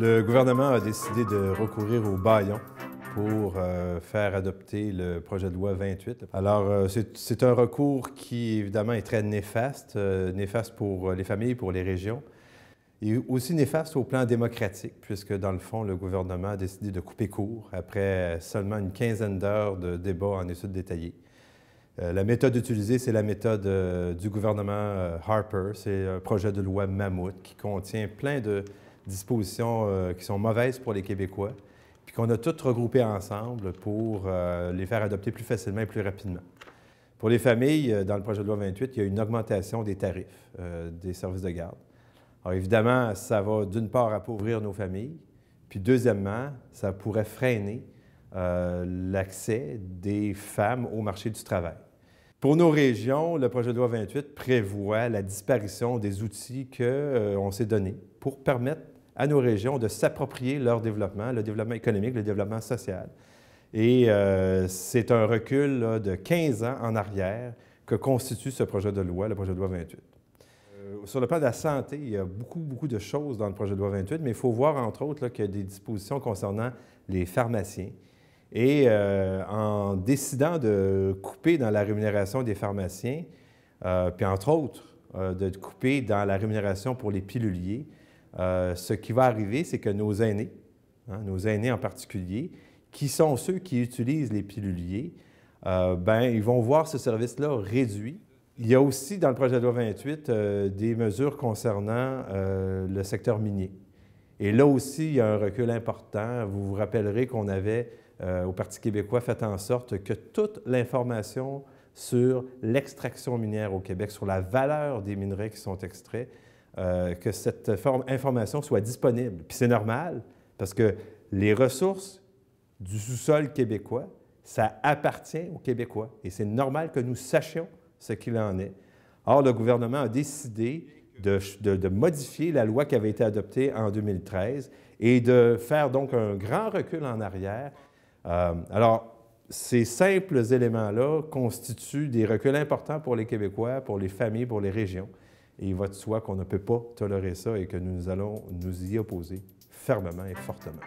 Le gouvernement a décidé de recourir au baillon pour euh, faire adopter le projet de loi 28. Alors, euh, c'est un recours qui, évidemment, est très néfaste, euh, néfaste pour les familles, pour les régions, et aussi néfaste au plan démocratique, puisque, dans le fond, le gouvernement a décidé de couper court après seulement une quinzaine d'heures de débats en études détaillées. La méthode utilisée, c'est la méthode du gouvernement Harper. C'est un projet de loi mammouth qui contient plein de, dispositions euh, qui sont mauvaises pour les Québécois, puis qu'on a toutes regroupées ensemble pour euh, les faire adopter plus facilement et plus rapidement. Pour les familles, euh, dans le projet de loi 28, il y a une augmentation des tarifs des services de garde. Alors évidemment, ça va d'une part appauvrir nos familles, puis deuxièmement, ça pourrait freiner l'accès des femmes au marché du travail. Pour nos régions, le projet de loi 28 prévoit la disparition des outils qu'on on s'est donnés pour permettre à nos régions de s'approprier leur développement, le développement économique, le développement social. Et euh, c'est un recul de 15 ans en arrière que constitue ce projet de loi, le projet de loi 28. Euh, sur le plan de la santé, il y a beaucoup, beaucoup de choses dans le projet de loi 28, mais il faut voir, entre autres, qu'il y a des dispositions concernant les pharmaciens. Et euh, en décidant de couper dans la rémunération des pharmaciens, puis entre autres, de couper dans la rémunération pour les piluliers, euh, ce qui va arriver, c'est que nos aînés, hein, nos aînés en particulier, qui sont ceux qui utilisent les piluliers, euh, ben, ils vont voir ce service-là réduit. Il y a aussi dans le projet de loi 28 euh, des mesures concernant le secteur minier. Et là aussi, il y a un recul important. Vous vous rappellerez qu'on avait, au Parti québécois, fait en sorte que toute l'information sur l'extraction minière au Québec, sur la valeur des minerais qui sont extraits, euh, que cette information soit disponible. Puis c'est normal, parce que les ressources du sous-sol québécois, ça appartient aux Québécois. Et c'est normal que nous sachions ce qu'il en est. Or, le gouvernement a décidé de, modifier la loi qui avait été adoptée en 2013 et de faire donc un grand recul en arrière. Euh, alors, ces simples éléments-là constituent des reculs importants pour les Québécois, pour les familles, pour les régions. Et il va de soi qu'on ne peut pas tolérer ça et que nous allons nous y opposer fermement et fortement.